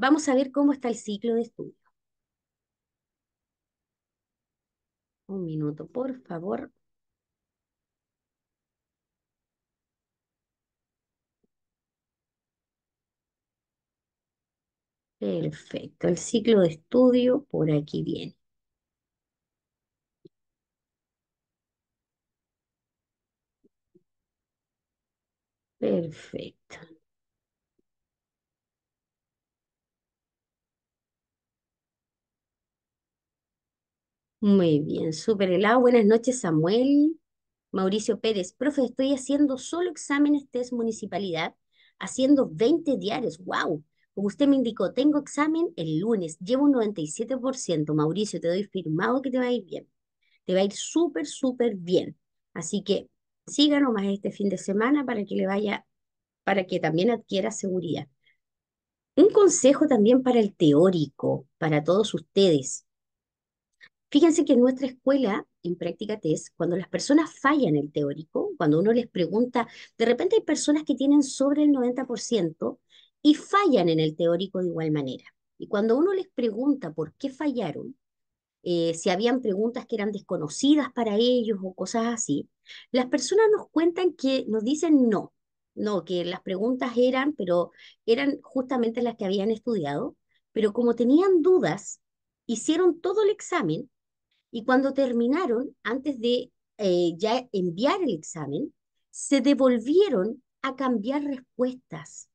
Vamos a ver cómo está el ciclo de estudio. Un minuto, por favor. Perfecto, el ciclo de estudio por aquí viene. Perfecto. Muy bien, súper helado. Buenas noches, Samuel. Mauricio Pérez, profe, estoy haciendo solo exámenes test municipalidad, haciendo 20 diarios. ¡Wow! Como usted me indicó, tengo examen el lunes, llevo un 97%. Mauricio, te doy firmado que te va a ir bien. Te va a ir súper, súper bien. Así que síganos más este fin de semana para que le vaya, para que también adquiera seguridad. Un consejo también para el teórico, para todos ustedes Fíjense que en nuestra escuela, en práctica test, cuando las personas fallan el teórico, cuando uno les pregunta, de repente hay personas que tienen sobre el 90% y fallan en el teórico de igual manera. Y cuando uno les pregunta por qué fallaron, eh, si habían preguntas que eran desconocidas para ellos o cosas así, las personas nos cuentan que nos dicen no, no, que las preguntas eran, pero eran justamente las que habían estudiado, pero como tenían dudas, hicieron todo el examen y cuando terminaron, antes de eh, ya enviar el examen, se devolvieron a cambiar respuestas.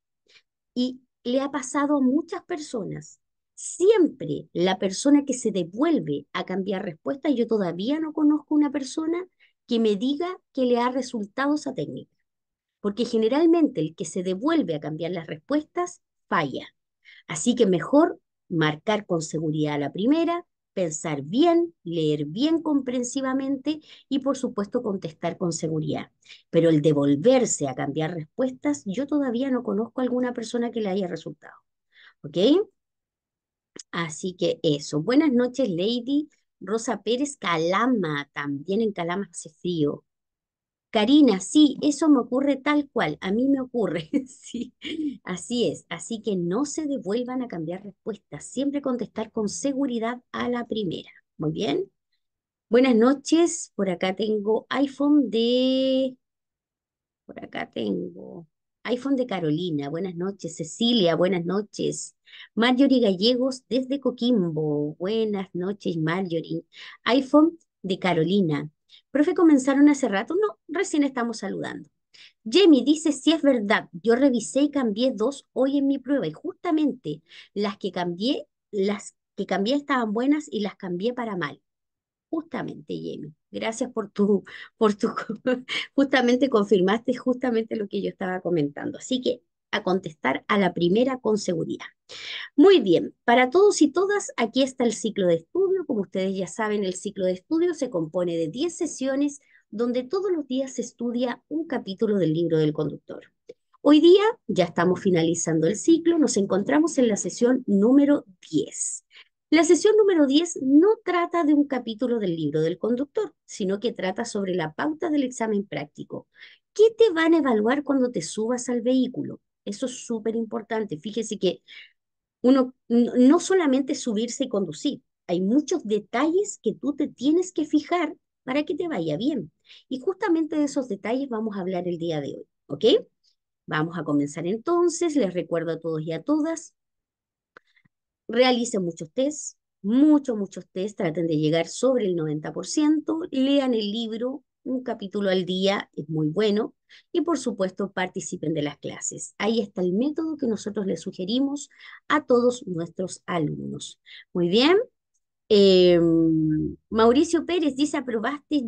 Y le ha pasado a muchas personas. Siempre la persona que se devuelve a cambiar respuestas, yo todavía no conozco una persona que me diga que le ha resultado esa técnica. Porque generalmente el que se devuelve a cambiar las respuestas falla. Así que mejor marcar con seguridad la primera, pensar bien, leer bien comprensivamente y por supuesto contestar con seguridad. Pero el devolverse a cambiar respuestas, yo todavía no conozco a alguna persona que le haya resultado. ¿Ok? Así que eso. Buenas noches, Lady. Rosa Pérez, Calama, también en Calama hace frío. Karina, sí, eso me ocurre tal cual, a mí me ocurre, sí, así es. Así que no se devuelvan a cambiar respuestas, siempre contestar con seguridad a la primera. Muy bien. Buenas noches, por acá tengo iPhone de... Por acá tengo iPhone de Carolina, buenas noches. Cecilia, buenas noches. Marjorie Gallegos desde Coquimbo, buenas noches Marjorie. iPhone de Carolina. Profe, comenzaron hace rato. No, recién estamos saludando. Jamie dice, si es verdad, yo revisé y cambié dos hoy en mi prueba y justamente las que cambié, las que cambié estaban buenas y las cambié para mal. Justamente, Jamie, gracias por tu, por tu, justamente confirmaste justamente lo que yo estaba comentando. Así que a contestar a la primera con seguridad. Muy bien, para todos y todas, aquí está el ciclo de estudio. Como ustedes ya saben, el ciclo de estudio se compone de 10 sesiones donde todos los días se estudia un capítulo del libro del conductor. Hoy día ya estamos finalizando el ciclo, nos encontramos en la sesión número 10. La sesión número 10 no trata de un capítulo del libro del conductor, sino que trata sobre la pauta del examen práctico. ¿Qué te van a evaluar cuando te subas al vehículo? Eso es súper importante. Fíjese que uno no solamente subirse y conducir, hay muchos detalles que tú te tienes que fijar para que te vaya bien. Y justamente de esos detalles vamos a hablar el día de hoy, ¿ok? Vamos a comenzar entonces. Les recuerdo a todos y a todas, realicen muchos tests, muchos, muchos tests traten de llegar sobre el 90%, lean el libro, un capítulo al día es muy bueno, y por supuesto participen de las clases. Ahí está el método que nosotros les sugerimos a todos nuestros alumnos. Muy bien. Em, Mauricio Pérez dice, ¿aprobaste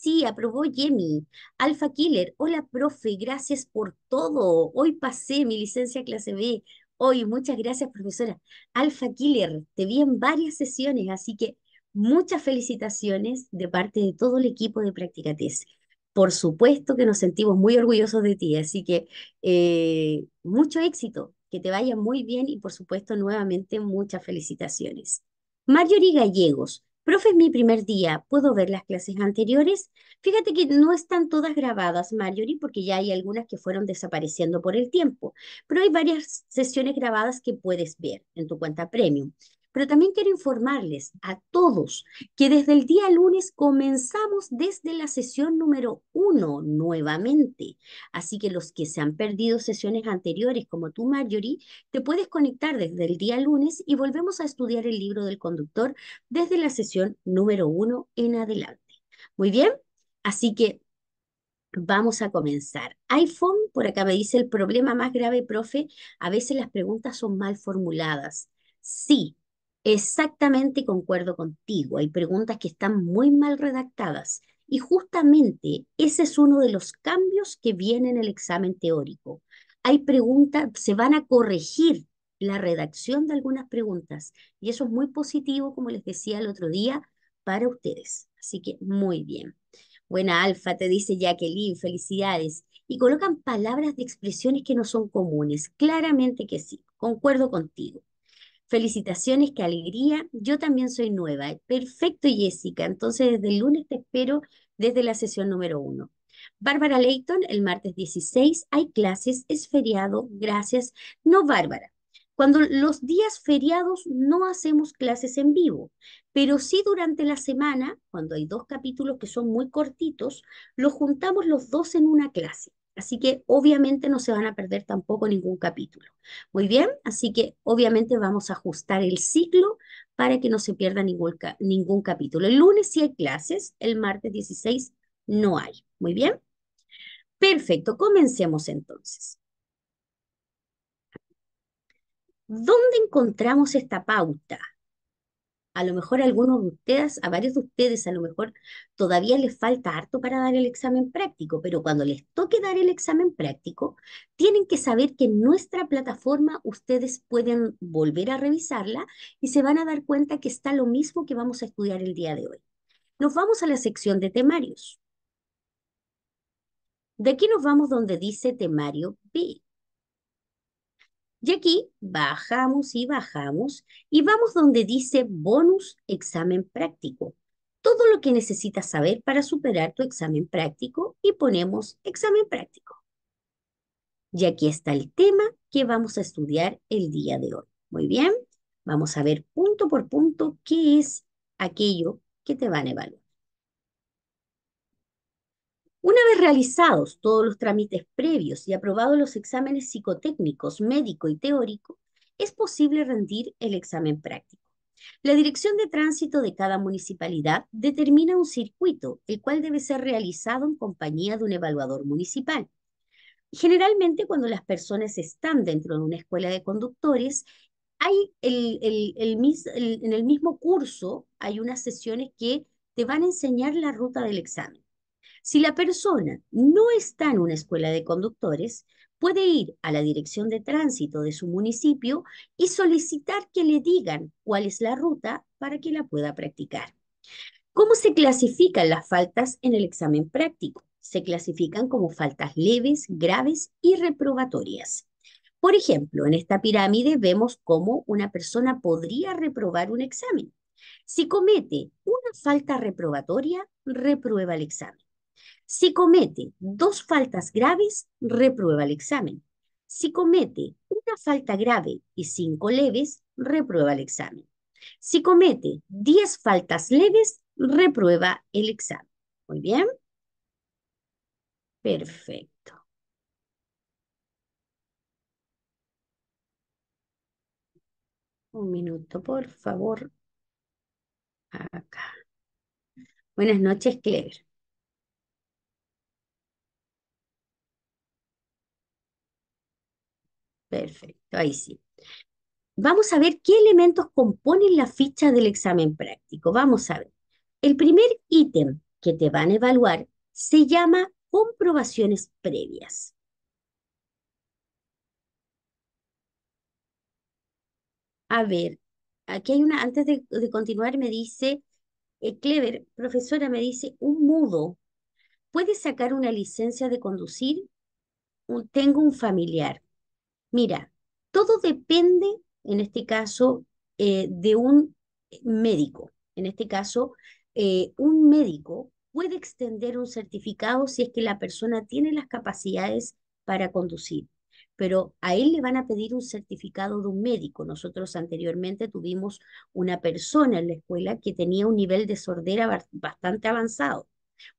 Sí, aprobó Yemi. Alfa Killer, hola profe, gracias por todo. Hoy pasé mi licencia clase B. Hoy, muchas gracias profesora. Alfa Killer, te vi en varias sesiones, así que muchas felicitaciones de parte de todo el equipo de Practicates. Por supuesto que nos sentimos muy orgullosos de ti, así que eh, mucho éxito, que te vaya muy bien y por supuesto nuevamente muchas felicitaciones. Marjorie Gallegos, profe, es mi primer día, ¿puedo ver las clases anteriores? Fíjate que no están todas grabadas, Marjorie, porque ya hay algunas que fueron desapareciendo por el tiempo, pero hay varias sesiones grabadas que puedes ver en tu cuenta premium. Pero también quiero informarles a todos que desde el día lunes comenzamos desde la sesión número uno nuevamente. Así que los que se han perdido sesiones anteriores, como tú, Marjorie, te puedes conectar desde el día lunes y volvemos a estudiar el libro del conductor desde la sesión número uno en adelante. Muy bien, así que Vamos a comenzar. iPhone, por acá me dice el problema más grave, profe, a veces las preguntas son mal formuladas. Sí, Exactamente concuerdo contigo. Hay preguntas que están muy mal redactadas y justamente ese es uno de los cambios que viene en el examen teórico. Hay preguntas, se van a corregir la redacción de algunas preguntas y eso es muy positivo, como les decía el otro día, para ustedes. Así que muy bien. Buena Alfa, te dice Jacqueline, felicidades. Y colocan palabras de expresiones que no son comunes. Claramente que sí, concuerdo contigo. Felicitaciones, qué alegría. Yo también soy nueva. Perfecto, Jessica. Entonces, desde el lunes te espero desde la sesión número uno. Bárbara Leighton, el martes 16 hay clases, es feriado, gracias. No, Bárbara. Cuando los días feriados no hacemos clases en vivo, pero sí durante la semana, cuando hay dos capítulos que son muy cortitos, los juntamos los dos en una clase. Así que obviamente no se van a perder tampoco ningún capítulo. Muy bien, así que obviamente vamos a ajustar el ciclo para que no se pierda ningún, capítulo. El lunes sí hay clases, el martes 16 no hay. Muy bien. Perfecto, comencemos entonces. ¿Dónde encontramos esta pauta? a lo mejor a algunos de ustedes, a varios de ustedes, a lo mejor todavía les falta harto para dar el examen práctico, pero cuando les toque dar el examen práctico, tienen que saber que en nuestra plataforma ustedes pueden volver a revisarla y se van a dar cuenta que está lo mismo que vamos a estudiar el día de hoy. Nos vamos a la sección de temarios. De aquí nos vamos donde dice temario B. Y aquí bajamos y bajamos y vamos donde dice bonus examen práctico. Todo lo que necesitas saber para superar tu examen práctico y ponemos examen práctico. Y aquí está el tema que vamos a estudiar el día de hoy. Muy bien, vamos a ver punto por punto qué es aquello que te van a evaluar. Una vez realizados todos los trámites previos y aprobados los exámenes psicotécnicos, médico y teórico, es posible rendir el examen práctico. La dirección de tránsito de cada municipalidad determina un circuito, el cual debe ser realizado en compañía de un evaluador municipal. Generalmente cuando las personas están dentro de una escuela de conductores, hay en el mismo curso hay unas sesiones que te van a enseñar la ruta del examen. Si la persona no está en una escuela de conductores, puede ir a la dirección de tránsito de su municipio y solicitar que le digan cuál es la ruta para que la pueda practicar. ¿Cómo se clasifican las faltas en el examen práctico? Se clasifican como faltas leves, graves y reprobatorias. Por ejemplo, en esta pirámide vemos cómo una persona podría reprobar un examen. Si comete una falta reprobatoria, reprueba el examen. Si comete dos faltas graves, reprueba el examen. Si comete una falta grave y cinco leves, reprueba el examen. Si comete diez faltas leves, reprueba el examen. Muy bien. Perfecto. Un minuto, por favor. Acá. Buenas noches, Clever. Perfecto, ahí sí. Vamos a ver qué elementos componen la ficha del examen práctico. Vamos a ver. El primer ítem que te van a evaluar se llama comprobaciones previas. A ver, aquí hay una, antes de, continuar me dice, eh, Clever, profesora, me dice, un mudo, ¿puede sacar una licencia de conducir? tengo un familiar. Mira, todo depende, en este caso, eh, de un médico. En este caso, eh, un médico puede extender un certificado si es que la persona tiene las capacidades para conducir, pero a él le van a pedir un certificado de un médico. Nosotros anteriormente tuvimos una persona en la escuela que tenía un nivel de sordera bastante avanzado,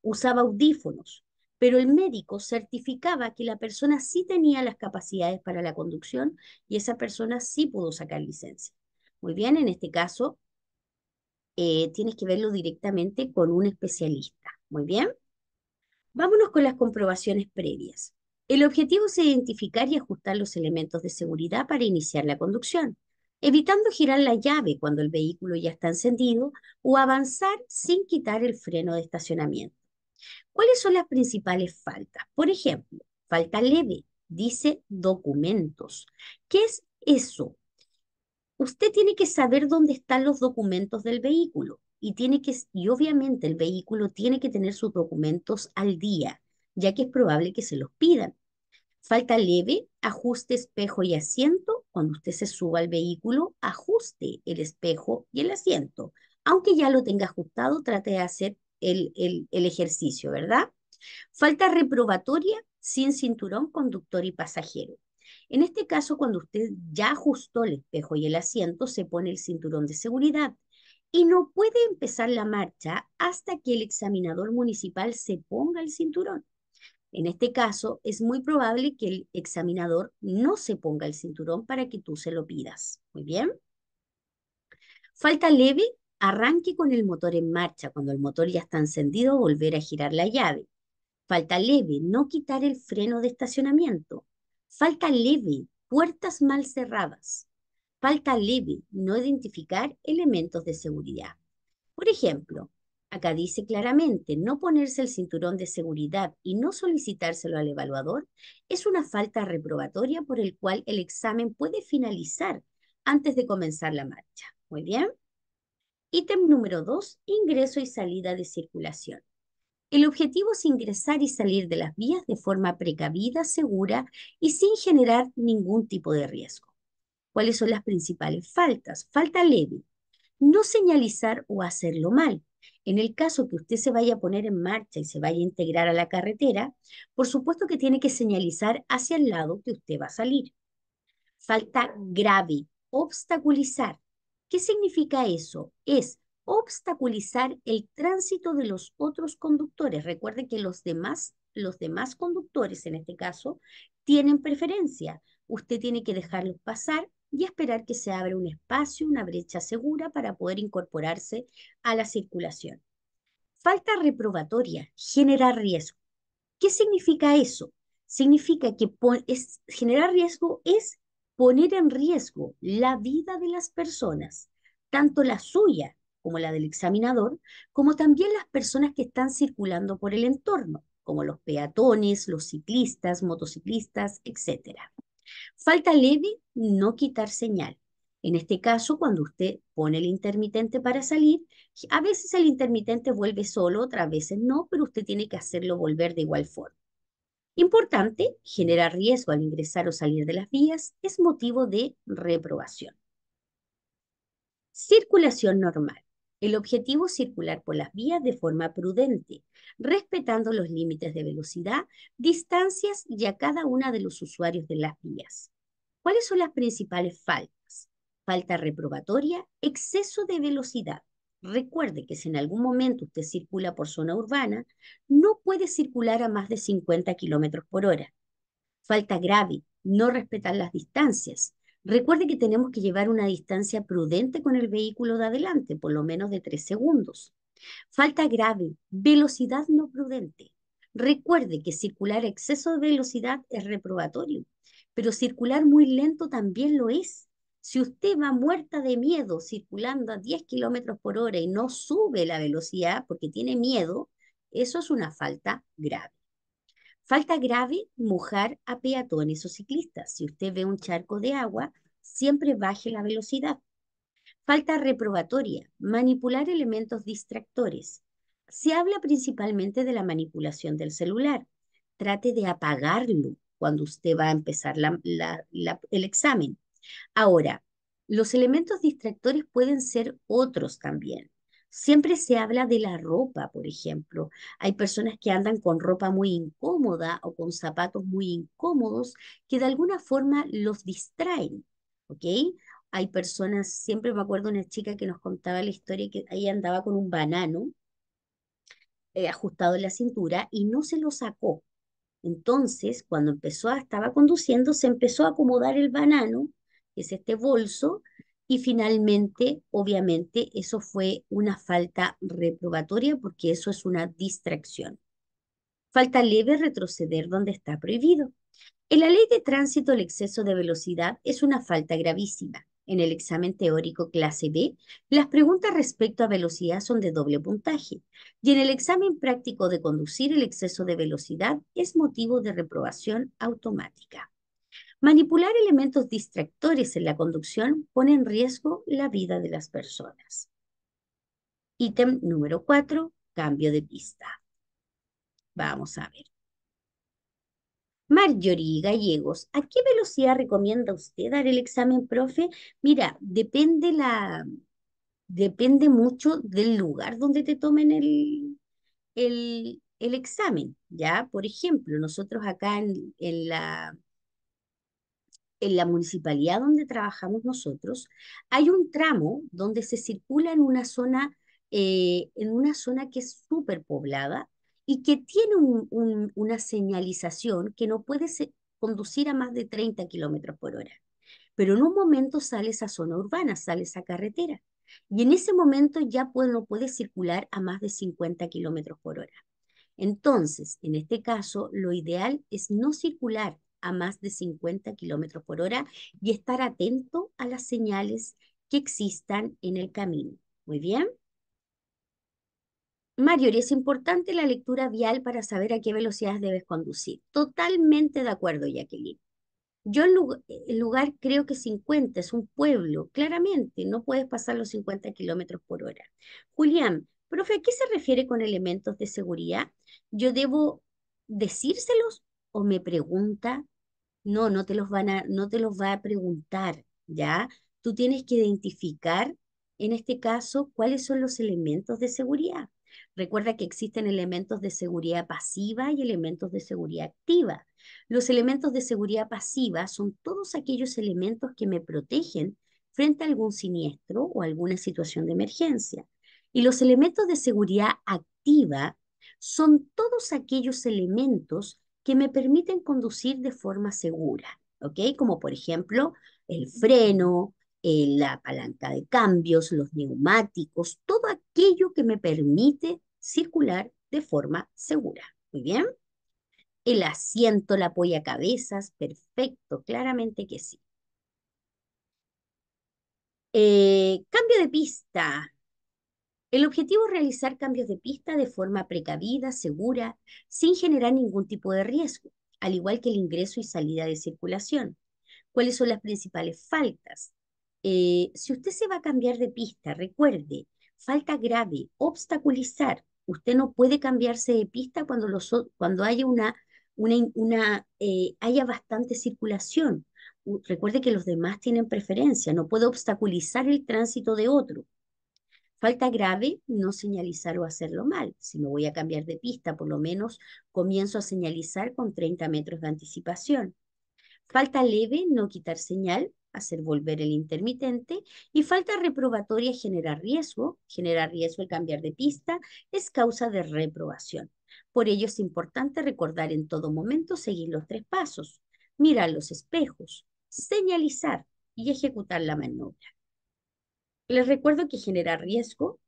usaba audífonos, pero el médico certificaba que la persona sí tenía las capacidades para la conducción y esa persona sí pudo sacar licencia. Muy bien, en este caso eh, tienes que verlo directamente con un especialista. Muy bien. Vámonos con las comprobaciones previas. El objetivo es identificar y ajustar los elementos de seguridad para iniciar la conducción, evitando girar la llave cuando el vehículo ya está encendido o avanzar sin quitar el freno de estacionamiento. ¿Cuáles son las principales faltas? Por ejemplo, falta leve, dice documentos. ¿Qué es eso? Usted tiene que saber dónde están los documentos del vehículo y tiene que y obviamente el vehículo tiene que tener sus documentos al día, ya que es probable que se los pidan. Falta leve, ajuste espejo y asiento. Cuando usted se suba al vehículo, ajuste el espejo y el asiento. Aunque ya lo tenga ajustado, trate de hacer el, ejercicio, ¿verdad? Falta reprobatoria sin cinturón, conductor y pasajero. En este caso, cuando usted ya ajustó el espejo y el asiento, se pone el cinturón de seguridad y no puede empezar la marcha hasta que el examinador municipal se ponga el cinturón. En este caso, es muy probable que el examinador no se ponga el cinturón para que tú se lo pidas. Muy bien. Falta leve arranque con el motor en marcha, cuando el motor ya está encendido, volver a girar la llave. Falta leve, no quitar el freno de estacionamiento. Falta leve, puertas mal cerradas. Falta leve, no identificar elementos de seguridad. Por ejemplo, acá dice claramente, no ponerse el cinturón de seguridad y no solicitárselo al evaluador es una falta reprobatoria por el cual el examen puede finalizar antes de comenzar la marcha. Muy bien. Ítem número 2, ingreso y salida de circulación. El objetivo es ingresar y salir de las vías de forma precavida, segura y sin generar ningún tipo de riesgo. ¿Cuáles son las principales faltas? Falta leve. No señalizar o hacerlo mal. En el caso que usted se vaya a poner en marcha y se vaya a integrar a la carretera, por supuesto que tiene que señalizar hacia el lado que usted va a salir. Falta grave, obstaculizar. ¿Qué significa eso? Es obstaculizar el tránsito de los otros conductores. Recuerde que los demás, los demás conductores, en este caso, tienen preferencia. Usted tiene que dejarlos pasar y esperar que se abra un espacio, una brecha segura para poder incorporarse a la circulación. Falta reprobatoria generar riesgo. ¿Qué significa eso? Significa que generar riesgo es poner en riesgo la vida de las personas, tanto la suya como la del examinador, como también las personas que están circulando por el entorno, como los peatones, los ciclistas, motociclistas, etc. Falta leve no quitar señal. En este caso, cuando usted pone el intermitente para salir, a veces el intermitente vuelve solo, otras veces no, pero usted tiene que hacerlo volver de igual forma. Importante, generar riesgo al ingresar o salir de las vías es motivo de reprobación. Circulación normal. El objetivo es circular por las vías de forma prudente, respetando los límites de velocidad, distancias y a cada una de los usuarios de las vías. ¿Cuáles son las principales faltas? Falta reprobatoria, exceso de velocidad, Recuerde que si en algún momento usted circula por zona urbana, no puede circular a más de 50 kilómetros por hora. Falta grave, no respetar las distancias. Recuerde que tenemos que llevar una distancia prudente con el vehículo de adelante, por lo menos de 3 segundos. Falta grave, velocidad no prudente. Recuerde que circular a exceso de velocidad es reprobatorio, pero circular muy lento también lo es. Si usted va muerta de miedo circulando a 10 kilómetros por hora y no sube la velocidad porque tiene miedo, eso es una falta grave. Falta grave mojar a peatones o ciclistas. Si usted ve un charco de agua, siempre baje la velocidad. Falta reprobatoria, manipular elementos distractores. Se habla principalmente de la manipulación del celular. Trate de apagarlo cuando usted va a empezar el examen. Ahora, los elementos distractores pueden ser otros también. Siempre se habla de la ropa, por ejemplo. Hay personas que andan con ropa muy incómoda o con zapatos muy incómodos que de alguna forma los distraen, ¿ok? Hay personas, siempre me acuerdo una chica que nos contaba la historia que ahí andaba con un banano eh, ajustado en la cintura y no se lo sacó. Entonces, cuando empezó estaba conduciendo, se empezó a acomodar el banano es este bolso, y finalmente, obviamente, eso fue una falta reprobatoria porque eso es una distracción. Falta leve retroceder donde está prohibido. En la ley de tránsito, el exceso de velocidad es una falta gravísima. En el examen teórico clase B, las preguntas respecto a velocidad son de doble puntaje y en el examen práctico de conducir el exceso de velocidad es motivo de reprobación automática. Manipular elementos distractores en la conducción pone en riesgo la vida de las personas. Ítem número 4, cambio de pista. Vamos a ver. Marjorie Gallegos, ¿a qué velocidad recomienda usted dar el examen, profe? Mira, depende la, depende mucho del lugar donde te tomen el, el, examen, ¿ya? Por ejemplo, nosotros acá en, la en la municipalidad donde trabajamos nosotros, hay un tramo donde se circula en una zona, eh, en una zona que es súper poblada y que tiene una señalización que no puede conducir a más de 30 kilómetros por hora. Pero en un momento sale esa zona urbana, sale esa carretera. Y en ese momento ya no puede circular a más de 50 kilómetros por hora. Entonces, en este caso, lo ideal es no circular a más de 50 kilómetros por hora y estar atento a las señales que existan en el camino. Muy bien. Mario, es importante la lectura vial para saber a qué velocidades debes conducir. Totalmente de acuerdo, Jacqueline. Yo en lugar, el lugar creo que 50, es un pueblo, claramente, no puedes pasar los 50 kilómetros por hora. Julián, profe, ¿a qué se refiere con elementos de seguridad? ¿Yo debo decírselos o me pregunta, no, no te los van a, no te los va a preguntar, ¿ya? Tú tienes que identificar, en este caso, cuáles son los elementos de seguridad. Recuerda que existen elementos de seguridad pasiva y elementos de seguridad activa. Los elementos de seguridad pasiva son todos aquellos elementos que me protegen frente a algún siniestro o alguna situación de emergencia. Y los elementos de seguridad activa son todos aquellos elementos que me permiten conducir de forma segura, ¿ok? Como por ejemplo el freno, la palanca de cambios, los neumáticos, todo aquello que me permite circular de forma segura. Muy bien. El asiento, la apoya cabezas, perfecto, claramente que sí. Eh, cambio de pista. El objetivo es realizar cambios de pista de forma precavida, segura, sin generar ningún tipo de riesgo, al igual que el ingreso y salida de circulación. ¿Cuáles son las principales faltas? Eh, si usted se va a cambiar de pista, recuerde, falta grave, obstaculizar. Usted no puede cambiarse de pista cuando, los, cuando haya, una, eh, haya bastante circulación. Recuerde que los demás tienen preferencia, no puede obstaculizar el tránsito de otro. Falta grave, no señalizar o hacerlo mal. Si me voy a cambiar de pista, por lo menos comienzo a señalizar con 30 metros de anticipación. Falta leve, no quitar señal, hacer volver el intermitente. Y falta reprobatoria, generar riesgo. Generar riesgo el cambiar de pista es causa de reprobación. Por ello es importante recordar en todo momento seguir los tres pasos. Mirar los espejos, señalizar y ejecutar la maniobra. Les recuerdo que generar riesgo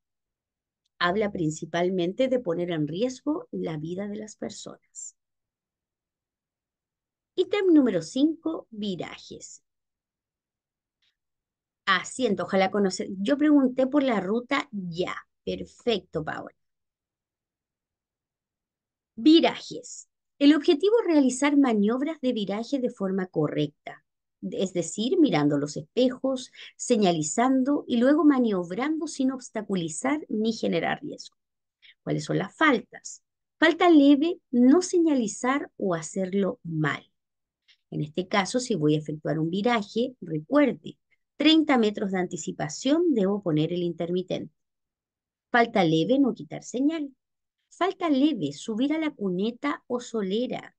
habla principalmente de poner en riesgo la vida de las personas. Ítem número 5, virajes. Asiento, ah, ojalá conocer. Yo pregunté por la ruta ya. Perfecto, Paola. Virajes. El objetivo es realizar maniobras de viraje de forma correcta, es decir, mirando los espejos, señalizando y luego maniobrando sin obstaculizar ni generar riesgo. ¿Cuáles son las faltas? Falta leve no señalizar o hacerlo mal. En este caso, si voy a efectuar un viraje, recuerde, 30 metros de anticipación debo poner el intermitente. Falta leve no quitar señal. Falta leve subir a la cuneta o solera,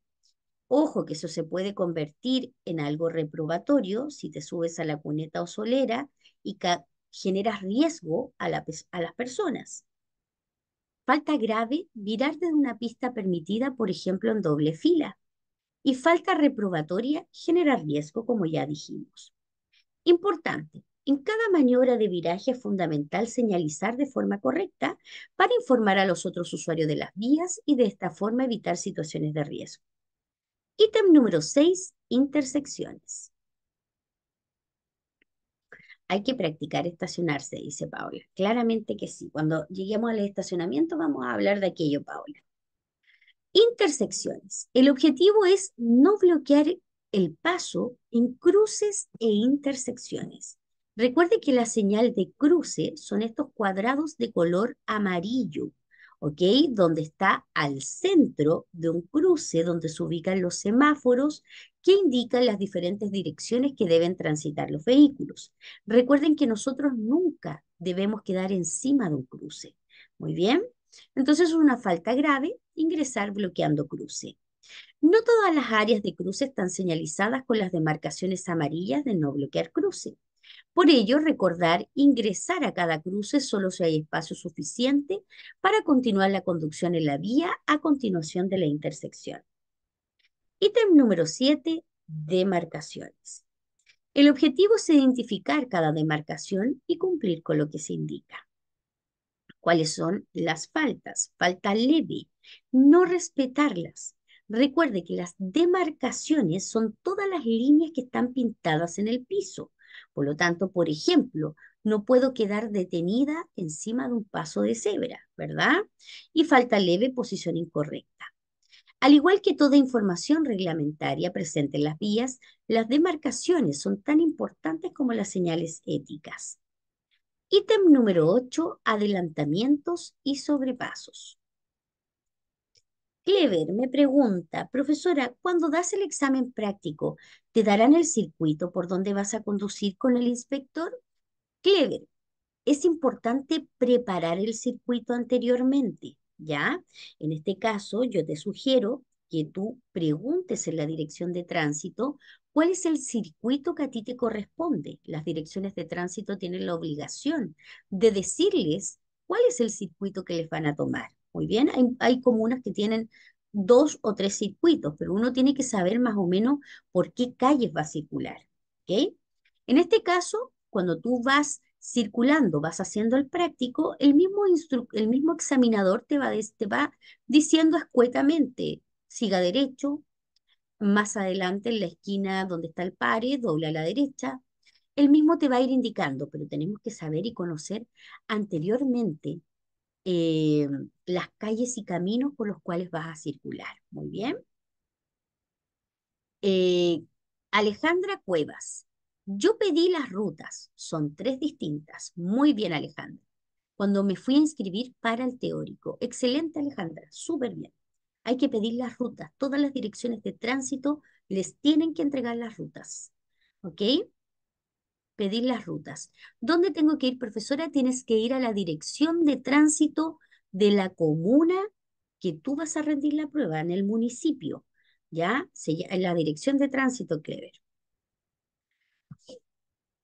Ojo que eso se puede convertir en algo reprobatorio si te subes a la cuneta o solera y generas riesgo a, las personas. Falta grave virar de una pista permitida, por ejemplo, en doble fila. Y falta reprobatoria generar riesgo, como ya dijimos. Importante, en cada maniobra de viraje es fundamental señalizar de forma correcta para informar a los otros usuarios de las vías y de esta forma evitar situaciones de riesgo. Ítem número 6, intersecciones. Hay que practicar estacionarse, dice Paola. Claramente que sí. Cuando lleguemos al estacionamiento vamos a hablar de aquello, Paola. Intersecciones. El objetivo es no bloquear el paso en cruces e intersecciones. Recuerde que la señal de cruce son estos cuadrados de color amarillo ¿ok? Donde está al centro de un cruce donde se ubican los semáforos que indican las diferentes direcciones que deben transitar los vehículos. Recuerden que nosotros nunca debemos quedar encima de un cruce. Muy bien. Entonces es una falta grave ingresar bloqueando cruce. No todas las áreas de cruce están señalizadas con las demarcaciones amarillas de no bloquear cruce. Por ello, recordar ingresar a cada cruce solo si hay espacio suficiente para continuar la conducción en la vía a continuación de la intersección. Ítem número 7, demarcaciones. El objetivo es identificar cada demarcación y cumplir con lo que se indica. ¿Cuáles son las faltas? Falta leve, no respetarlas. Recuerde que las demarcaciones son todas las líneas que están pintadas en el piso por lo tanto, por ejemplo, no puedo quedar detenida encima de un paso de cebra, ¿verdad? Y falta leve, posición incorrecta. Al igual que toda información reglamentaria presente en las vías, las demarcaciones son tan importantes como las señales éticas. Ítem número 8, adelantamientos y sobrepasos. Clever me pregunta, profesora, cuando das el examen práctico, ¿te darán el circuito por donde vas a conducir con el inspector? Clever, es importante preparar el circuito anteriormente, ¿ya? En este caso, yo te sugiero que tú preguntes en la dirección de tránsito cuál es el circuito que a ti te corresponde. Las direcciones de tránsito tienen la obligación de decirles cuál es el circuito que les van a tomar. Muy bien, hay, comunas que tienen dos o tres circuitos, pero uno tiene que saber más o menos por qué calles va a circular. En este caso, cuando tú vas circulando, vas haciendo el práctico, el mismo, el mismo examinador te va, va diciendo escuetamente, siga derecho, más adelante en la esquina donde está el pare, dobla a la derecha. el mismo te va a ir indicando, pero tenemos que saber y conocer anteriormente eh, las calles y caminos por los cuales vas a circular. Muy bien. Eh, Alejandra Cuevas, yo pedí las rutas, son tres distintas. Muy bien, Alejandra. Cuando me fui a inscribir para el teórico. Excelente, Alejandra, súper bien. Hay que pedir las rutas, todas las direcciones de tránsito les tienen que entregar las rutas. ¿Ok? pedir las rutas. ¿Dónde tengo que ir, profesora? Tienes que ir a la dirección de tránsito de la comuna que tú vas a rendir la prueba en el municipio, ¿ya? en la dirección de tránsito, Clever.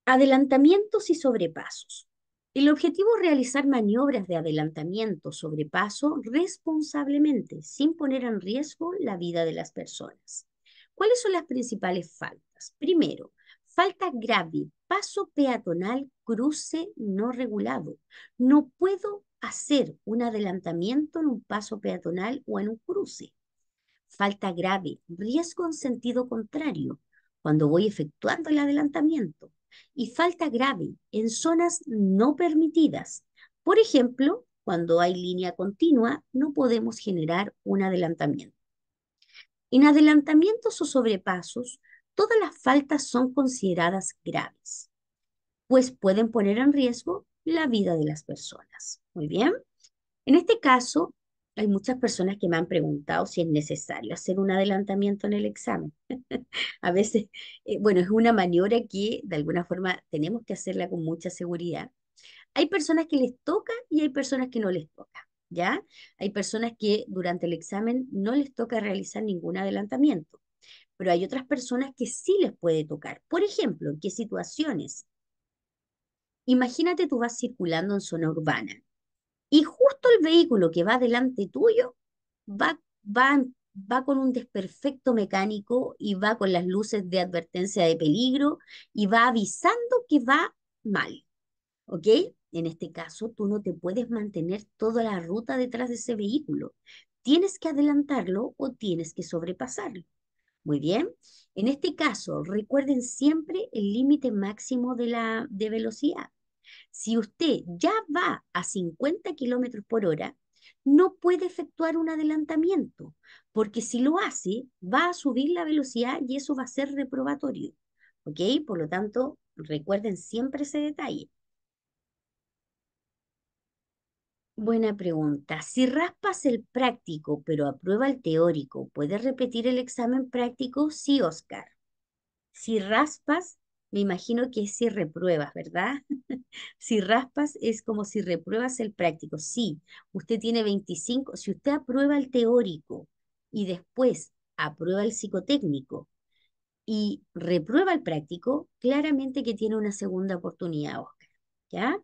Adelantamientos y sobrepasos. El objetivo es realizar maniobras de adelantamiento, sobrepaso responsablemente, sin poner en riesgo la vida de las personas. ¿Cuáles son las principales faltas? Primero, Falta grave, paso peatonal, cruce no regulado. No puedo hacer un adelantamiento en un paso peatonal o en un cruce. Falta grave, riesgo en sentido contrario, cuando voy efectuando el adelantamiento. Y falta grave en zonas no permitidas. Por ejemplo, cuando hay línea continua, no podemos generar un adelantamiento. En adelantamientos o sobrepasos, todas las faltas son consideradas graves, pues pueden poner en riesgo la vida de las personas. Muy bien. En este caso, hay muchas personas que me han preguntado si es necesario hacer un adelantamiento en el examen. a veces, eh, bueno, es una maniobra que de alguna forma tenemos que hacerla con mucha seguridad. Hay personas que les toca y hay personas que no les toca, ¿ya? Hay personas que durante el examen no les toca realizar ningún adelantamiento pero hay otras personas que sí les puede tocar. Por ejemplo, ¿en qué situaciones? Imagínate tú vas circulando en zona urbana y justo el vehículo que va delante tuyo va, va, va con un desperfecto mecánico y va con las luces de advertencia de peligro y va avisando que va mal. ¿Ok? En este caso, tú no te puedes mantener toda la ruta detrás de ese vehículo. Tienes que adelantarlo o tienes que sobrepasarlo. Muy bien. En este caso, recuerden siempre el límite máximo de, la, de velocidad. Si usted ya va a 50 kilómetros por hora, no puede efectuar un adelantamiento, porque si lo hace, va a subir la velocidad y eso va a ser reprobatorio. ¿Ok? Por lo tanto, recuerden siempre ese detalle. Buena pregunta. Si raspas el práctico pero aprueba el teórico, ¿puedes repetir el examen práctico? Sí, Oscar. Si raspas, me imagino que es si repruebas, ¿verdad? si raspas es como si repruebas el práctico. Sí, usted tiene 25. Si usted aprueba el teórico y después aprueba el psicotécnico y reprueba el práctico, claramente que tiene una segunda oportunidad, Oscar. ¿Ya?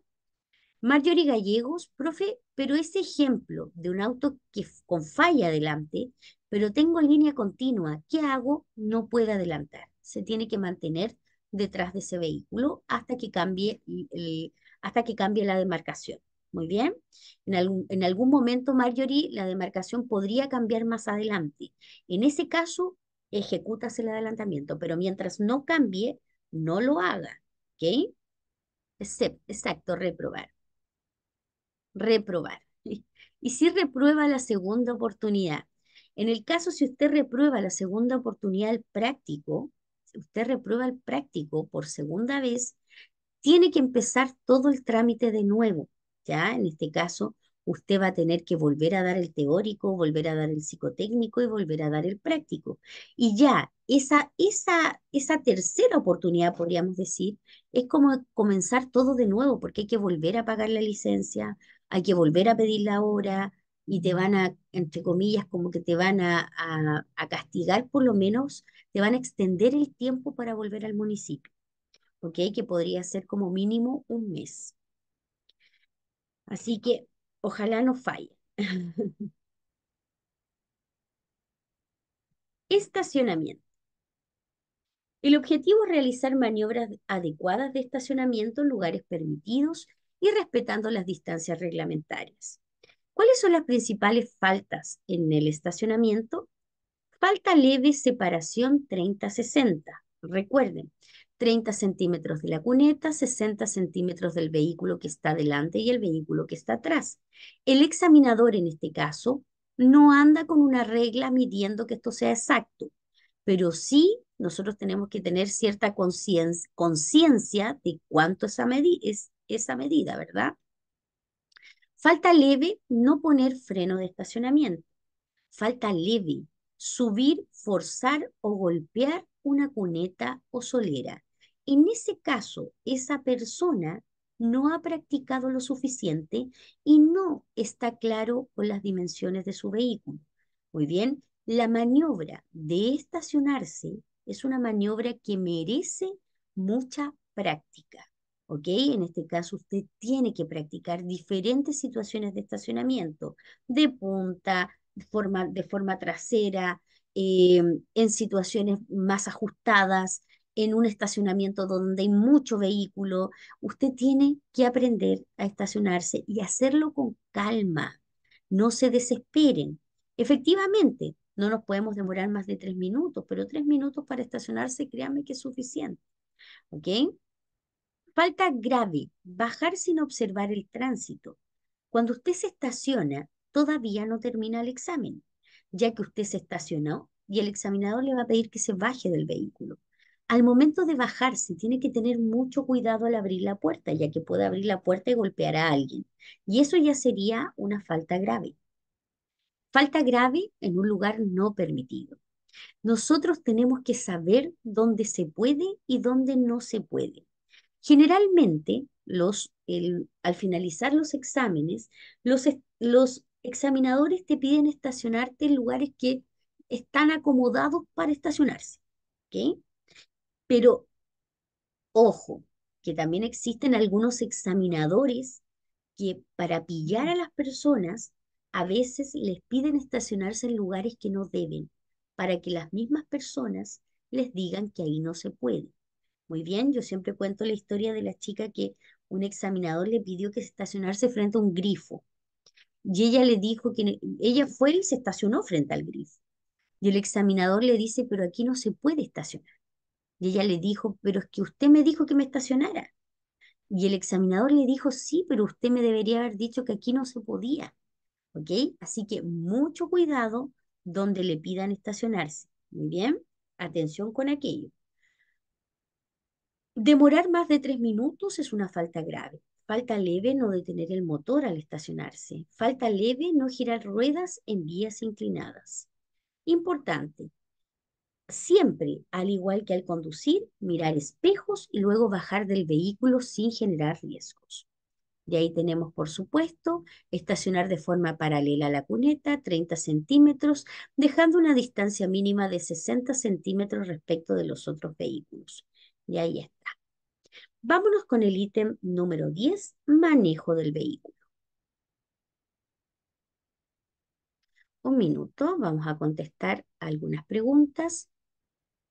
Marjorie Gallegos, profe, pero ese ejemplo de un auto que con falla adelante, pero tengo línea continua, ¿qué hago? No puede adelantar. Se tiene que mantener detrás de ese vehículo hasta que cambie, hasta que cambie la demarcación. Muy bien. En algún, en algún momento, Marjorie, la demarcación podría cambiar más adelante. En ese caso, ejecutas el adelantamiento, pero mientras no cambie, no lo haga. ¿Ok? exacto, reprobar reprobar. Y si reprueba la segunda oportunidad, en el caso si usted reprueba la segunda oportunidad al práctico, si usted reprueba el práctico por segunda vez, tiene que empezar todo el trámite de nuevo, ¿ya? En este caso, usted va a tener que volver a dar el teórico, volver a dar el psicotécnico y volver a dar el práctico. Y ya, esa, esa, esa tercera oportunidad, podríamos decir, es como comenzar todo de nuevo, porque hay que volver a pagar la licencia, hay que volver a pedir la hora y te van a, entre comillas, como que te van a, a, castigar por lo menos, te van a extender el tiempo para volver al municipio, ¿ok? Que podría ser como mínimo un mes. Así que ojalá no falle. Estacionamiento. El objetivo es realizar maniobras adecuadas de estacionamiento en lugares permitidos y respetando las distancias reglamentarias. ¿Cuáles son las principales faltas en el estacionamiento? Falta leve separación 30-60. Recuerden, 30 centímetros de la cuneta, 60 centímetros del vehículo que está delante y el vehículo que está atrás. El examinador en este caso no anda con una regla midiendo que esto sea exacto, pero sí nosotros tenemos que tener cierta conciencia de cuánto es, a es esa medida, ¿verdad? Falta leve, no poner freno de estacionamiento. Falta leve, subir, forzar o golpear una cuneta o solera. En ese caso, esa persona no ha practicado lo suficiente y no está claro con las dimensiones de su vehículo. Muy bien, la maniobra de estacionarse es una maniobra que merece mucha práctica. ¿ok? En este caso usted tiene que practicar diferentes situaciones de estacionamiento, de punta, de forma, trasera, eh, en situaciones más ajustadas, en un estacionamiento donde hay mucho vehículo. Usted tiene que aprender a estacionarse y hacerlo con calma. No se desesperen. Efectivamente, no nos podemos demorar más de tres minutos, pero tres minutos para estacionarse, créanme que es suficiente. ¿Ok? Falta grave, bajar sin observar el tránsito. Cuando usted se estaciona, todavía no termina el examen, ya que usted se estacionó y el examinador le va a pedir que se baje del vehículo. Al momento de bajarse, tiene que tener mucho cuidado al abrir la puerta, ya que puede abrir la puerta y golpear a alguien. Y eso ya sería una falta grave. Falta grave en un lugar no permitido. Nosotros tenemos que saber dónde se puede y dónde no se puede. Generalmente, los, al finalizar los exámenes, los, los examinadores te piden estacionarte en lugares que están acomodados para estacionarse. Pero, ojo, que también existen algunos examinadores que para pillar a las personas a veces les piden estacionarse en lugares que no deben, para que las mismas personas les digan que ahí no se puede. Muy bien, yo siempre cuento la historia de la chica que un examinador le pidió que se estacionarse frente a un grifo. Y ella le dijo que ella fue y se estacionó frente al grifo. Y el examinador le dice, pero aquí no se puede estacionar. Y ella le dijo, pero es que usted me dijo que me estacionara. Y el examinador le dijo, sí, pero usted me debería haber dicho que aquí no se podía. ¿Ok? Así que mucho cuidado donde le pidan estacionarse. Muy bien, atención con aquello. Demorar más de tres minutos es una falta grave. Falta leve no detener el motor al estacionarse. Falta leve no girar ruedas en vías inclinadas. Importante, siempre, al igual que al conducir, mirar espejos y luego bajar del vehículo sin generar riesgos. De ahí tenemos, por supuesto, estacionar de forma paralela a la cuneta, 30 centímetros, dejando una distancia mínima de 60 centímetros respecto de los otros vehículos. Y ahí está. Vámonos con el ítem número 10, manejo del vehículo. Un minuto, vamos a contestar algunas preguntas.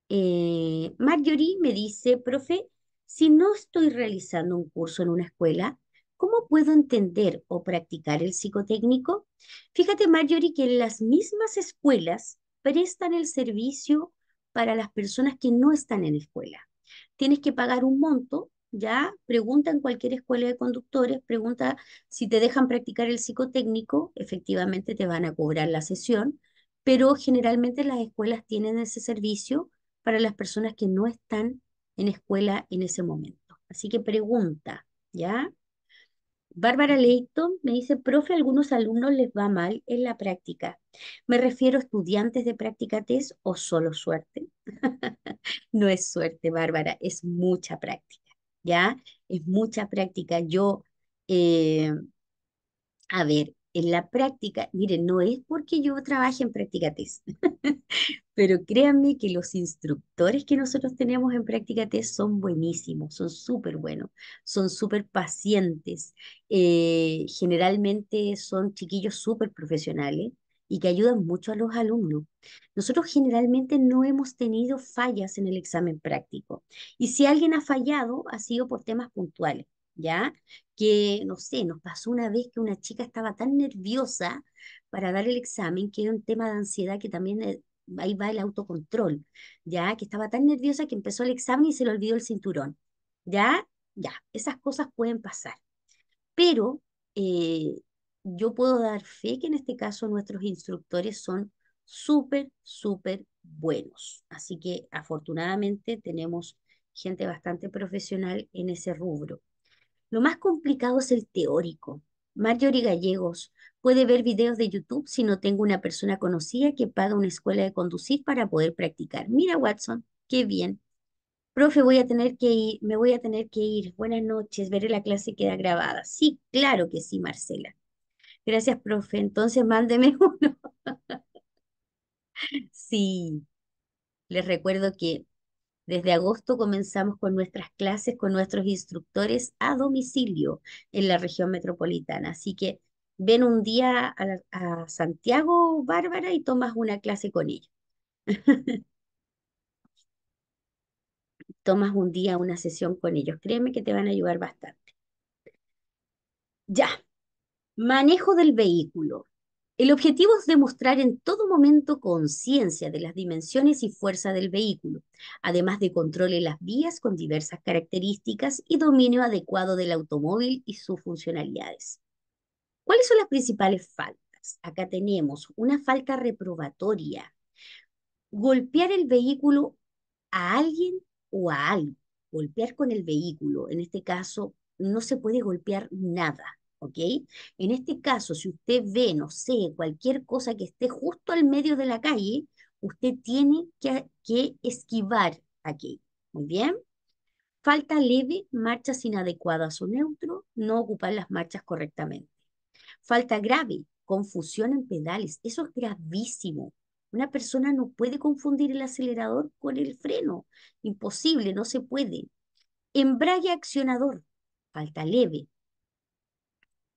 Eh, Marjorie me dice, profe, si no estoy realizando un curso en una escuela, ¿cómo puedo entender o practicar el psicotécnico? Fíjate, Marjorie, que las mismas escuelas prestan el servicio para las personas que no están en escuela. Tienes que pagar un monto, ya pregunta en cualquier escuela de conductores, pregunta si te dejan practicar el psicotécnico, efectivamente te van a cobrar la sesión, pero generalmente las escuelas tienen ese servicio para las personas que no están en escuela en ese momento. Así que pregunta, ¿ya? Bárbara Leighton me dice, profe, a algunos alumnos les va mal en la práctica. Me refiero a estudiantes de práctica test o solo suerte. no es suerte, Bárbara, es mucha práctica, ¿ya? Es mucha práctica. Yo, eh, a ver, en la práctica, miren, no es porque yo trabaje en práctica test, pero créanme que los instructores que nosotros tenemos en práctica test son buenísimos, son súper buenos, son súper pacientes, eh, generalmente son chiquillos súper profesionales y que ayudan mucho a los alumnos. Nosotros generalmente no hemos tenido fallas en el examen práctico y si alguien ha fallado ha sido por temas puntuales ¿ya? Que, no sé, nos pasó una vez que una chica estaba tan nerviosa para dar el examen, que era un tema de ansiedad que también eh, ahí va el autocontrol, ¿ya? Que estaba tan nerviosa que empezó el examen y se le olvidó el cinturón, ¿ya? Ya, esas cosas pueden pasar. Pero eh, yo puedo dar fe que en este caso nuestros instructores son súper, súper buenos. Así que afortunadamente tenemos gente bastante profesional en ese rubro. Lo más complicado es el teórico. Marjorie Gallegos puede ver videos de YouTube si no tengo una persona conocida que paga una escuela de conducir para poder practicar. Mira, Watson, qué bien. Profe, voy a tener que ir, me voy a tener que ir. Buenas noches, veré la clase queda grabada. Sí, claro que sí, Marcela. Gracias, profe. Entonces mándeme uno. sí, les recuerdo que desde agosto comenzamos con nuestras clases con nuestros instructores a domicilio en la región metropolitana. Así que ven un día a, Santiago, Bárbara, y tomas una clase con ellos. tomas un día una sesión con ellos. Créeme que te van a ayudar bastante. Ya, manejo del vehículo. El objetivo es demostrar en todo momento conciencia de las dimensiones y fuerza del vehículo, además de control en las vías con diversas características y dominio adecuado del automóvil y sus funcionalidades. ¿Cuáles son las principales faltas? Acá tenemos una falta reprobatoria, golpear el vehículo a alguien o a algo, golpear con el vehículo, en este caso no se puede golpear nada, ¿ok? En este caso, si usted ve, no sé, cualquier cosa que esté justo al medio de la calle, usted tiene que, que esquivar aquí, ¿muy bien? Falta leve, marchas inadecuadas o neutro, no ocupar las marchas correctamente. Falta grave, confusión en pedales, eso es gravísimo. Una persona no puede confundir el acelerador con el freno, imposible, no se puede. Embrague accionador, falta leve,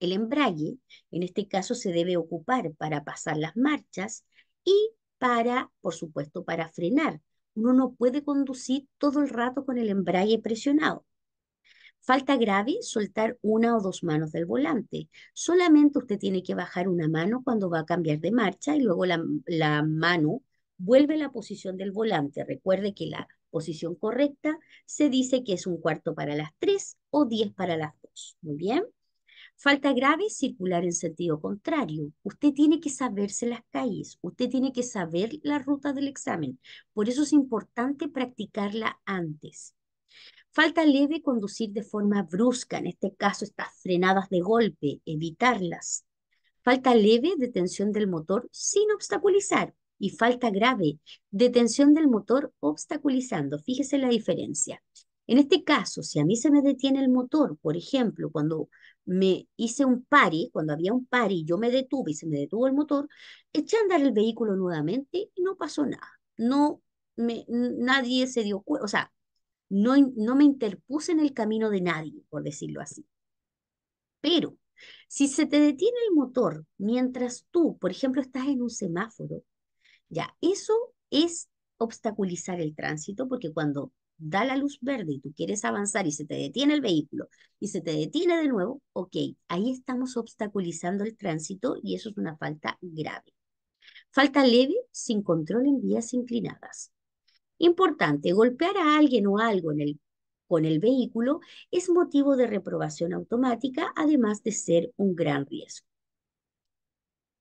el embrague, en este caso, se debe ocupar para pasar las marchas y para, por supuesto, para frenar. Uno no puede conducir todo el rato con el embrague presionado. Falta grave, soltar una o dos manos del volante. Solamente usted tiene que bajar una mano cuando va a cambiar de marcha y luego la, la mano vuelve a la posición del volante. Recuerde que la posición correcta se dice que es un cuarto para las tres o diez para las dos. Muy bien. Falta grave circular en sentido contrario. Usted tiene que saberse las calles, usted tiene que saber la ruta del examen. Por eso es importante practicarla antes. Falta leve conducir de forma brusca, en este caso estas frenadas de golpe, evitarlas. Falta leve detención del motor sin obstaculizar, y falta grave, detención del motor obstaculizando. Fíjese la diferencia. En este caso, si a mí se me detiene el motor, por ejemplo, cuando me hice un pari, cuando había un pari, yo me detuve y se me detuvo el motor, eché a andar el vehículo nuevamente y no pasó nada. No me, nadie se dio cuenta, o sea, no, no me interpuse en el camino de nadie, por decirlo así. Pero si se te detiene el motor mientras tú, por ejemplo, estás en un semáforo, ya, eso es obstaculizar el tránsito porque cuando da la luz verde y tú quieres avanzar y se te detiene el vehículo y se te detiene de nuevo, ok, ahí estamos obstaculizando el tránsito y eso es una falta grave. Falta leve sin control en vías inclinadas. Importante, golpear a alguien o algo en el, con el vehículo es motivo de reprobación automática, además de ser un gran riesgo.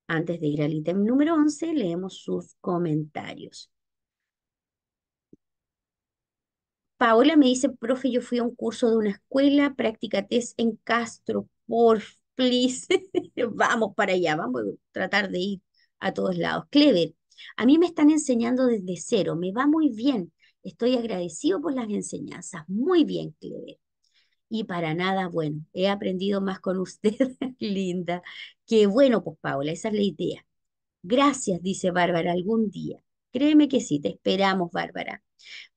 Antes de ir al ítem número 11, leemos sus comentarios. Paola me dice, profe, yo fui a un curso de una escuela, práctica test en Castro, por please, vamos para allá, vamos a tratar de ir a todos lados. Clever, a mí me están enseñando desde cero, me va muy bien, estoy agradecido por las enseñanzas, muy bien, Clever. Y para nada, bueno, he aprendido más con usted, linda. Qué bueno, pues Paola, esa es la idea. Gracias, dice Bárbara, algún día. Créeme que sí, te esperamos, Bárbara.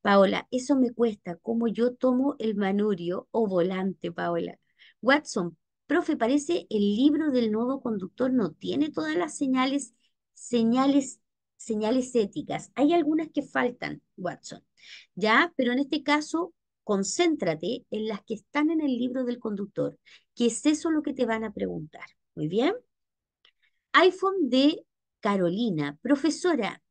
Paola, eso me cuesta, como yo tomo el manurio o volante, Paola. Watson, profe, parece el libro del nuevo conductor no tiene todas las señales, señales, señales éticas. Hay algunas que faltan, Watson. Ya, pero en este caso, concéntrate en las que están en el libro del conductor, que es eso lo que te van a preguntar. Muy bien. iPhone de Carolina, profesora,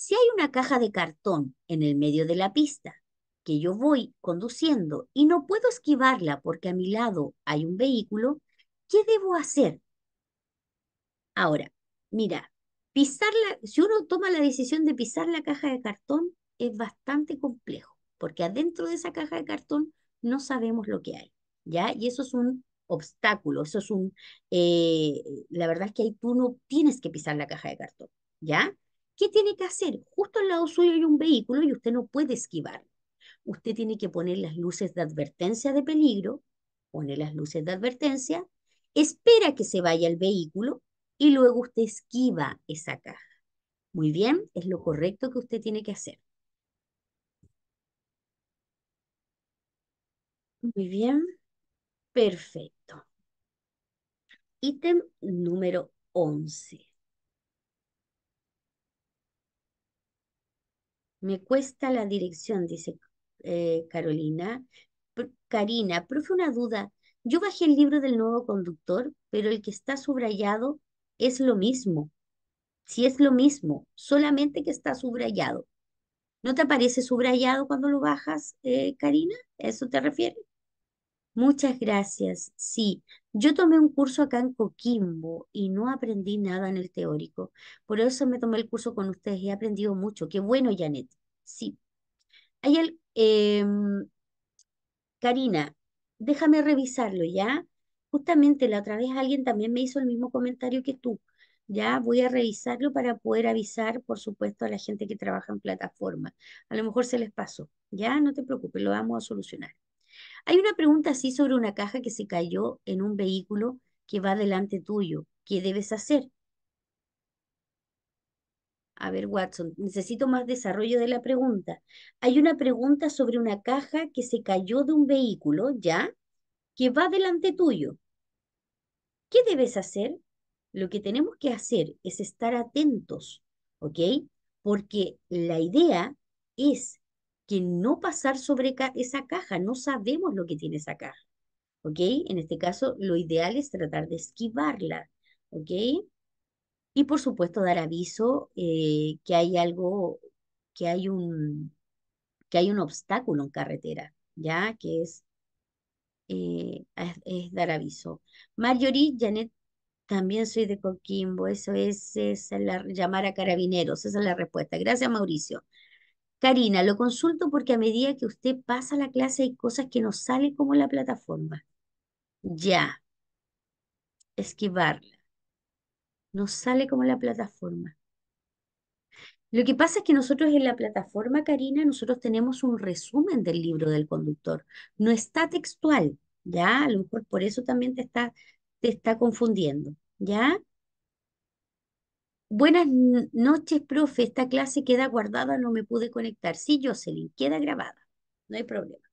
si hay una caja de cartón en el medio de la pista que yo voy conduciendo y no puedo esquivarla porque a mi lado hay un vehículo, ¿qué debo hacer? Ahora, mira, pisarla. si uno toma la decisión de pisar la caja de cartón, es bastante complejo, porque adentro de esa caja de cartón no sabemos lo que hay, ¿ya? Y eso es un obstáculo, eso es un, eh, la verdad es que ahí tú no tienes que pisar la caja de cartón, ¿ya? ¿Qué tiene que hacer? Justo al lado suyo hay un vehículo y usted no puede esquivar. Usted tiene que poner las luces de advertencia de peligro, pone las luces de advertencia, espera que se vaya el vehículo y luego usted esquiva esa caja. Muy bien, es lo correcto que usted tiene que hacer. Muy bien, perfecto. Ítem número 11. Me cuesta la dirección, dice eh, Carolina. Karina, profe, una duda. Yo bajé el libro del nuevo conductor, pero el que está subrayado es lo mismo. Si es lo mismo, solamente que está subrayado. ¿No te aparece subrayado cuando lo bajas, eh, Karina? ¿A eso te refieres? Muchas gracias. Sí, yo tomé un curso acá en Coquimbo y no aprendí nada en el teórico. Por eso me tomé el curso con ustedes y he aprendido mucho. Qué bueno, Janet. Sí. Em, Karina, déjame revisarlo, ¿ya? Justamente la otra vez alguien también me hizo el mismo comentario que tú. Ya voy a revisarlo para poder avisar, por supuesto, a la gente que trabaja en plataforma. A lo mejor se les pasó. Ya, no te preocupes, lo vamos a solucionar. Hay una pregunta así sobre una caja que se cayó en un vehículo que va delante tuyo. ¿Qué debes hacer? A ver, Watson, necesito más desarrollo de la pregunta. Hay una pregunta sobre una caja que se cayó de un vehículo, ¿ya? Que va delante tuyo. ¿Qué debes hacer? Lo que tenemos que hacer es estar atentos, ¿ok? Porque la idea es que no pasar sobre esa caja, no sabemos lo que tiene esa caja, ¿ok? En este caso, lo ideal es tratar de esquivarla, ¿ok? Y por supuesto, dar aviso eh, que hay algo, que hay un, que hay un obstáculo en carretera, ¿ya? Que es, eh, es, dar aviso. Marjorie, Janet, también soy de Coquimbo, eso es, es llamar a carabineros, esa es la respuesta. Gracias, Mauricio. Karina, lo consulto porque a medida que usted pasa la clase hay cosas que no salen como la plataforma. Ya. Esquivarla. No sale como la plataforma. Lo que pasa es que nosotros en la plataforma, Karina, nosotros tenemos un resumen del libro del conductor. No está textual, ¿ya? A lo mejor por eso también te está, te está confundiendo, ¿ya? Buenas noches, profe. Esta clase queda guardada, no me pude conectar. Sí, Jocelyn, queda grabada. No hay problema.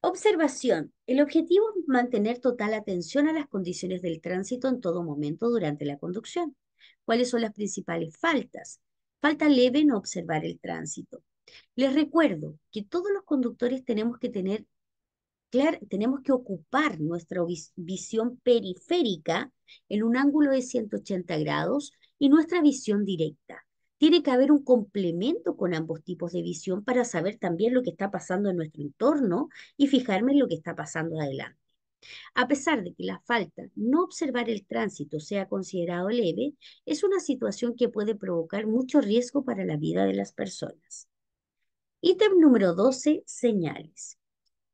Observación. El objetivo es mantener total atención a las condiciones del tránsito en todo momento durante la conducción. ¿Cuáles son las principales faltas? Falta leve no observar el tránsito. Les recuerdo que todos los conductores tenemos que tener Claro, tenemos que ocupar nuestra visión periférica en un ángulo de 180 grados y nuestra visión directa. Tiene que haber un complemento con ambos tipos de visión para saber también lo que está pasando en nuestro entorno y fijarme en lo que está pasando adelante. A pesar de que la falta no observar el tránsito sea considerado leve, es una situación que puede provocar mucho riesgo para la vida de las personas. Ítem número 12, señales.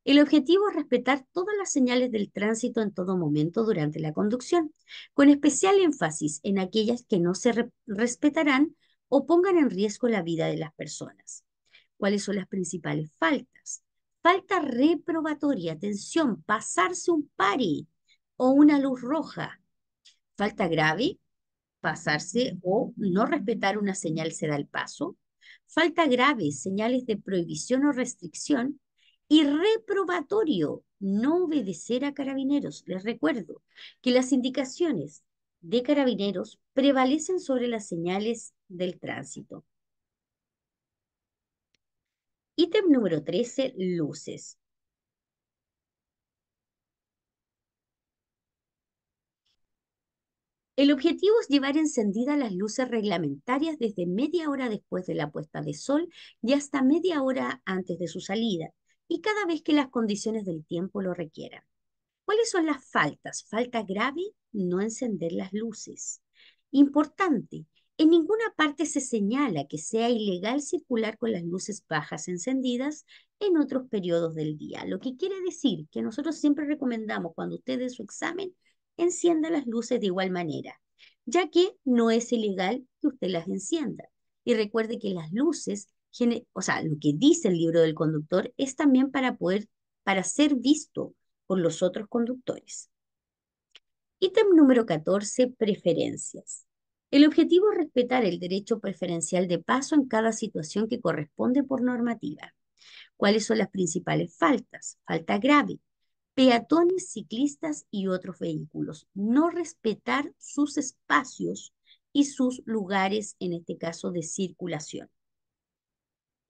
El objetivo es respetar todas las señales del tránsito en todo momento durante la conducción, con especial énfasis en aquellas que no se respetarán o pongan en riesgo la vida de las personas. ¿Cuáles son las principales faltas? Falta reprobatoria, atención, pasarse un pari o una luz roja. Falta grave, pasarse o no respetar una señal se da el paso. Falta grave, señales de prohibición o restricción y reprobatorio no obedecer a carabineros. Les recuerdo que las indicaciones de carabineros prevalecen sobre las señales del tránsito. Ítem número 13, luces. El objetivo es llevar encendidas las luces reglamentarias desde media hora después de la puesta de sol y hasta media hora antes de su salida, y cada vez que las condiciones del tiempo lo requieran. ¿Cuáles son las faltas? Falta grave, no encender las luces. Importante, en ninguna parte se señala que sea ilegal circular con las luces bajas encendidas en otros periodos del día, lo que quiere decir que nosotros siempre recomendamos cuando usted dé su examen, encienda las luces de igual manera, ya que no es ilegal que usted las encienda. Y recuerde que las luces o sea, lo que dice el libro del conductor es también para poder, para ser visto por los otros conductores. Ítem número 14, preferencias. El objetivo es respetar el derecho preferencial de paso en cada situación que corresponde por normativa. ¿Cuáles son las principales faltas? Falta grave. Peatones, ciclistas y otros vehículos. No respetar sus espacios y sus lugares, en este caso, de circulación.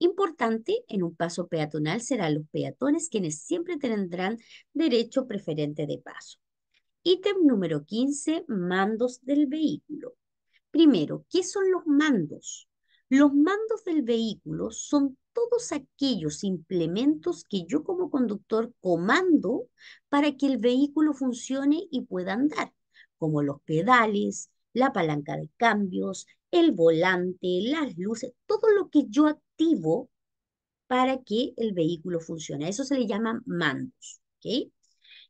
Importante en un paso peatonal serán los peatones quienes siempre tendrán derecho preferente de paso. Ítem número 15, mandos del vehículo. Primero, ¿qué son los mandos? Los mandos del vehículo son todos aquellos implementos que yo como conductor comando para que el vehículo funcione y pueda andar, como los pedales, la palanca de cambios, el volante, las luces, todo lo que yo para que el vehículo funcione. eso se le llama mandos.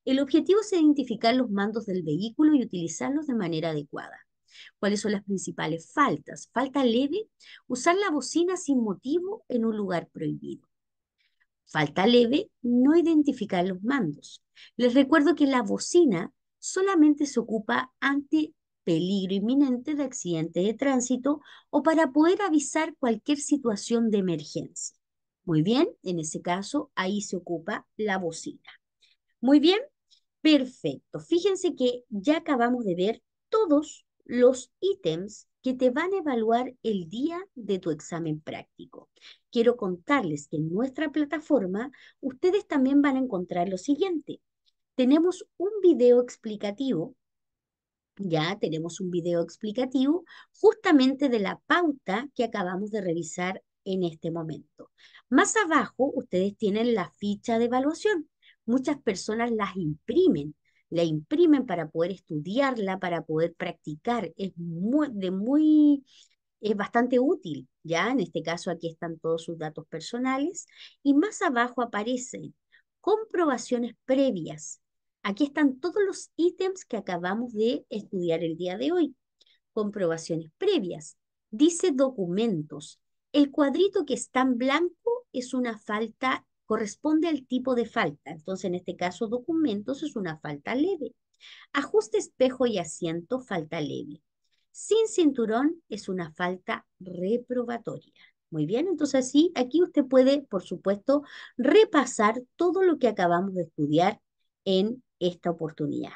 El objetivo es identificar los mandos del vehículo y utilizarlos de manera adecuada. ¿Cuáles son las principales faltas? Falta leve, usar la bocina sin motivo en un lugar prohibido. Falta leve, no identificar los mandos. Les recuerdo que la bocina solamente se ocupa ante peligro inminente de accidente de tránsito o para poder avisar cualquier situación de emergencia. Muy bien, en ese caso ahí se ocupa la bocina. Muy bien, perfecto. Fíjense que ya acabamos de ver todos los ítems que te van a evaluar el día de tu examen práctico. Quiero contarles que en nuestra plataforma ustedes también van a encontrar lo siguiente. Tenemos un video explicativo ya tenemos un video explicativo justamente de la pauta que acabamos de revisar en este momento. Más abajo ustedes tienen la ficha de evaluación. Muchas personas las imprimen, la imprimen para poder estudiarla, para poder practicar. Es muy, de muy, es bastante útil, ¿ya? En este caso aquí están todos sus datos personales y más abajo aparecen comprobaciones previas Aquí están todos los ítems que acabamos de estudiar el día de hoy. Comprobaciones previas. Dice documentos. El cuadrito que está en blanco es una falta, corresponde al tipo de falta. Entonces, en este caso, documentos es una falta leve. Ajuste espejo y asiento, falta leve. Sin cinturón es una falta reprobatoria. Muy bien, entonces sí, aquí usted puede, por supuesto, repasar todo lo que acabamos de estudiar en esta oportunidad.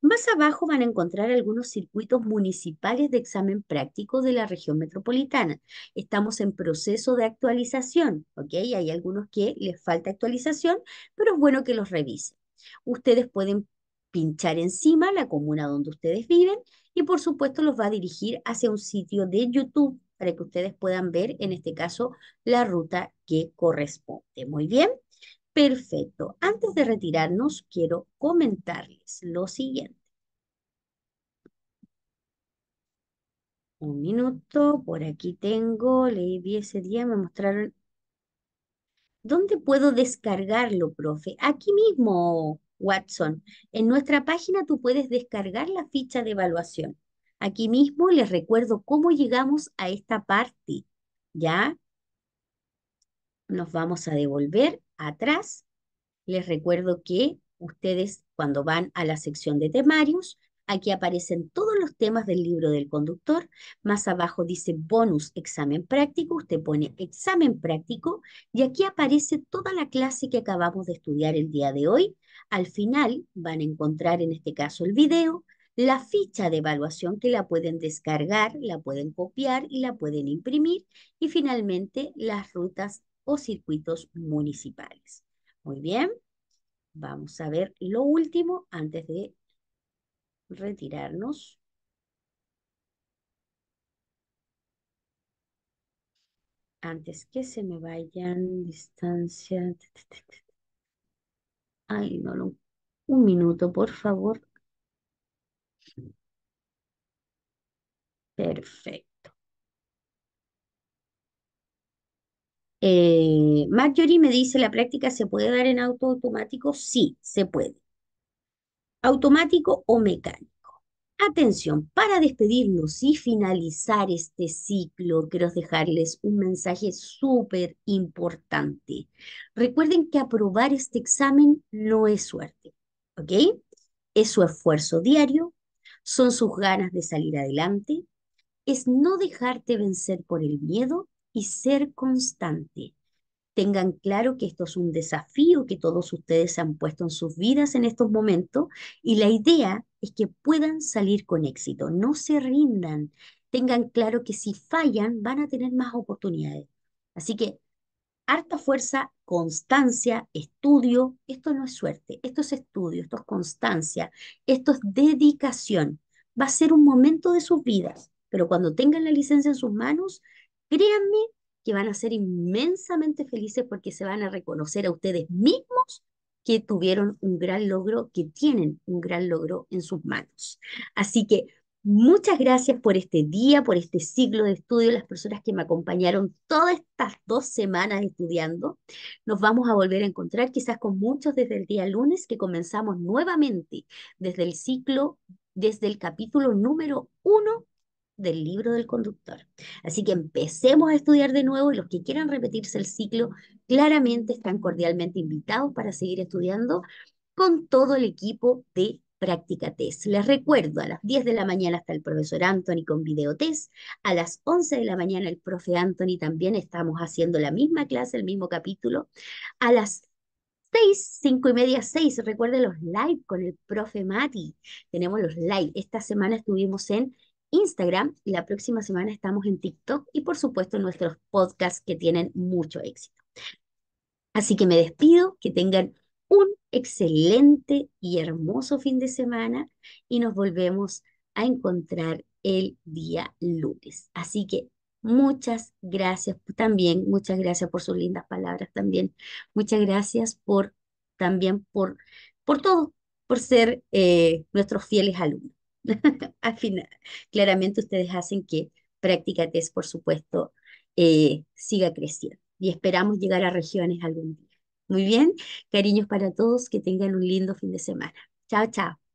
Más abajo van a encontrar algunos circuitos municipales de examen práctico de la región metropolitana. Estamos en proceso de actualización, ¿ok? Hay algunos que les falta actualización, pero es bueno que los revisen. Ustedes pueden pinchar encima la comuna donde ustedes viven y por supuesto los va a dirigir hacia un sitio de YouTube para que ustedes puedan ver, en este caso, la ruta que corresponde. Muy bien. Perfecto. Antes de retirarnos, quiero comentarles lo siguiente. Un minuto, por aquí tengo, leí ese día, me mostraron. ¿Dónde puedo descargarlo, profe? Aquí mismo, Watson. En nuestra página tú puedes descargar la ficha de evaluación. Aquí mismo les recuerdo cómo llegamos a esta parte, ¿ya? Nos vamos a devolver atrás. Les recuerdo que ustedes cuando van a la sección de temarios, aquí aparecen todos los temas del libro del conductor. Más abajo dice bonus examen práctico, usted pone examen práctico y aquí aparece toda la clase que acabamos de estudiar el día de hoy. Al final van a encontrar en este caso el video, la ficha de evaluación que la pueden descargar, la pueden copiar y la pueden imprimir y finalmente las rutas o circuitos municipales. Muy bien, vamos a ver lo último antes de retirarnos. Antes que se me vayan distancia. Ay, Un minuto, por favor. Perfecto. Eh, Marjorie me dice, ¿la práctica se puede dar en auto automático? Sí, se puede. Automático o mecánico. Atención, para despedirnos y finalizar este ciclo, quiero dejarles un mensaje súper importante. Recuerden que aprobar este examen no es suerte, ¿ok? Es su esfuerzo diario, son sus ganas de salir adelante, es no dejarte vencer por el miedo y ser constante. Tengan claro que esto es un desafío que todos ustedes se han puesto en sus vidas en estos momentos y la idea es que puedan salir con éxito, no se rindan, tengan claro que si fallan van a tener más oportunidades. Así que harta fuerza, constancia, estudio, esto no es suerte, esto es estudio, esto es constancia, esto es dedicación. Va a ser un momento de sus vidas, pero cuando tengan la licencia en sus manos, Créanme que van a ser inmensamente felices porque se van a reconocer a ustedes mismos que tuvieron un gran logro, que tienen un gran logro en sus manos. Así que muchas gracias por este día, por este ciclo de estudio, las personas que me acompañaron todas estas dos semanas estudiando. Nos vamos a volver a encontrar quizás con muchos desde el día lunes que comenzamos nuevamente desde el ciclo, desde el capítulo número uno del libro del conductor. Así que empecemos a estudiar de nuevo y los que quieran repetirse el ciclo claramente están cordialmente invitados para seguir estudiando con todo el equipo de Práctica Test. Les recuerdo, a las 10 de la mañana está el profesor Anthony con video test, a las 11 de la mañana el profe Anthony también estamos haciendo la misma clase, el mismo capítulo, a las 6, 5 y media, 6, recuerden los live con el profe Mati, tenemos los live, esta semana estuvimos en Instagram la próxima semana estamos en TikTok y por supuesto nuestros podcasts que tienen mucho éxito. Así que me despido, que tengan un excelente y hermoso fin de semana y nos volvemos a encontrar el día lunes. Así que muchas gracias también, muchas gracias por sus lindas palabras también, muchas gracias por también por, por todo, por ser eh, nuestros fieles alumnos. Al final, claramente ustedes hacen que Práctica Test, por supuesto, eh, siga creciendo y esperamos llegar a regiones algún día. Muy bien, cariños para todos, que tengan un lindo fin de semana. Chao, chao.